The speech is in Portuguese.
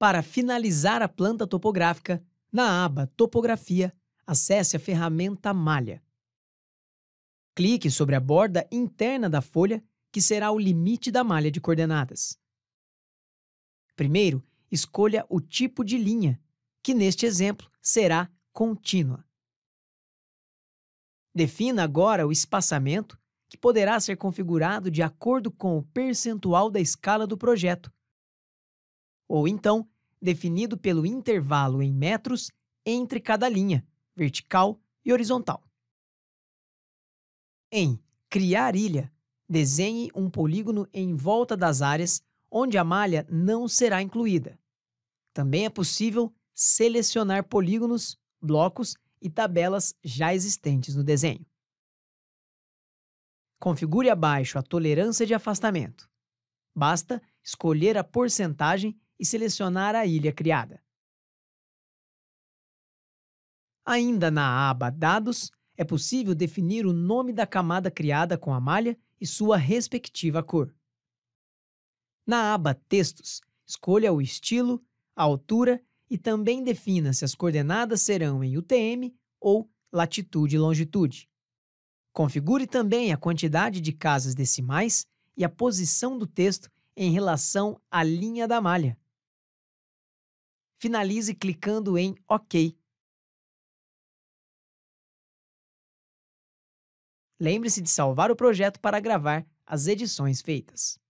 Para finalizar a planta topográfica, na aba Topografia, acesse a ferramenta Malha. Clique sobre a borda interna da folha, que será o limite da malha de coordenadas. Primeiro, escolha o tipo de linha, que neste exemplo será contínua. Defina agora o espaçamento, que poderá ser configurado de acordo com o percentual da escala do projeto, ou então definido pelo intervalo em metros entre cada linha, vertical e horizontal. Em Criar ilha, desenhe um polígono em volta das áreas onde a malha não será incluída. Também é possível selecionar polígonos, blocos e tabelas já existentes no desenho. Configure abaixo a tolerância de afastamento. Basta escolher a porcentagem e selecionar a ilha criada. Ainda na aba Dados, é possível definir o nome da camada criada com a malha e sua respectiva cor. Na aba Textos, escolha o estilo, a altura e também defina se as coordenadas serão em UTM ou latitude e longitude. Configure também a quantidade de casas decimais e a posição do texto em relação à linha da malha finalize clicando em OK. Lembre-se de salvar o projeto para gravar as edições feitas.